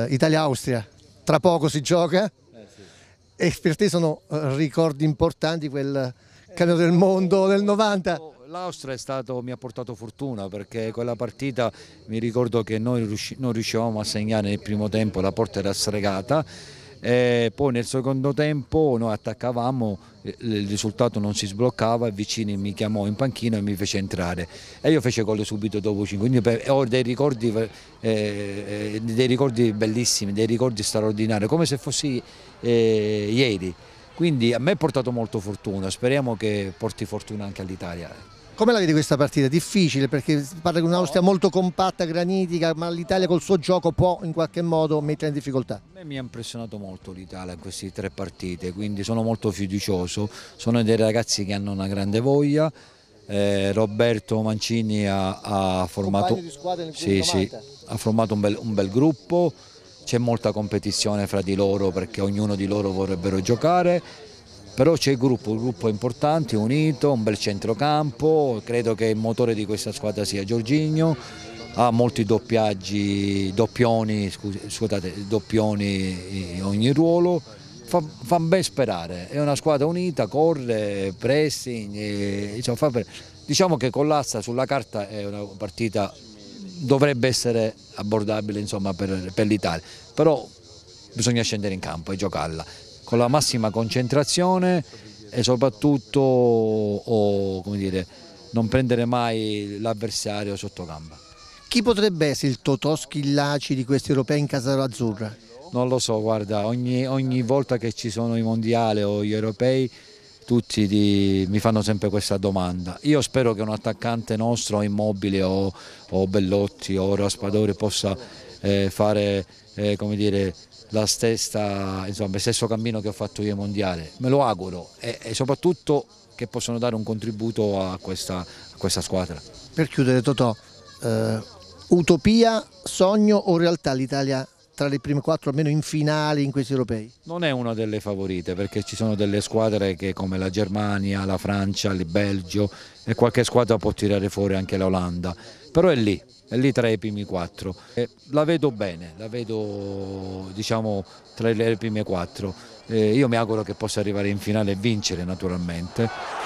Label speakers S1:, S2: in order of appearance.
S1: Eh, Italia-Austria, tra poco si gioca eh sì. e per te sono eh, ricordi importanti quel cambio del mondo del 90.
S2: L'Austria mi ha portato fortuna perché quella partita mi ricordo che noi non riuscivamo a segnare nel primo tempo, la porta era stregata e eh, poi nel secondo tempo noi attaccavamo, eh, il risultato non si sbloccava e Vicini mi chiamò in panchina e mi fece entrare e io fece gol subito dopo 5, quindi ho dei ricordi, eh, eh, dei ricordi bellissimi, dei ricordi straordinari, come se fossi eh, ieri, quindi a me ha
S1: portato molto fortuna, speriamo che porti fortuna anche all'Italia. Come la vede questa partita? Difficile perché parla di un'Austria molto compatta, granitica, ma l'Italia col suo gioco può in qualche modo mettere in difficoltà. A me
S2: mi ha impressionato molto l'Italia in queste tre partite, quindi sono molto fiducioso. Sono dei ragazzi che hanno una grande voglia. Eh, Roberto Mancini ha, ha, formato, sì, sì, ha formato, un bel, un bel gruppo, c'è molta competizione fra di loro perché ognuno di loro vorrebbero giocare però c'è il gruppo, un gruppo importante, unito, un bel centrocampo, credo che il motore di questa squadra sia Giorginio, ha molti doppiaggi, doppioni, scusate, doppioni in eh, ogni ruolo, fa, fa, ben sperare, è una squadra unita, corre, pressing, e, insomma, fa per... diciamo che con l'asta sulla carta è una partita dovrebbe essere abbordabile insomma, per, per l'Italia, però bisogna scendere in campo e giocarla con la massima concentrazione e soprattutto o, dire, non prendere mai
S1: l'avversario sotto gamba. Chi potrebbe essere il Totò Schillaci di questi europei in casa azzurra?
S2: Non lo so, guarda, ogni, ogni, volta che ci sono i mondiali o gli europei tutti di, mi fanno sempre questa domanda. Io spero che un attaccante nostro, Immobile o, o Bellotti o Raspadori possa eh, fare eh, come dire, la stessa, insomma, il stesso cammino che ho fatto io mondiale. Me lo auguro e, e soprattutto che possano dare un contributo a questa, a questa squadra.
S1: Per chiudere Totò, eh, utopia, sogno o realtà l'Italia tra le prime quattro almeno in finale in questi europei?
S2: Non è una delle favorite perché ci sono delle squadre che, come la Germania, la Francia, il Belgio e qualche squadra può tirare fuori anche l'Olanda, però è lì, è lì tra i primi quattro. E la vedo bene, la vedo diciamo tra le prime quattro. E io mi auguro che possa arrivare in finale e vincere naturalmente.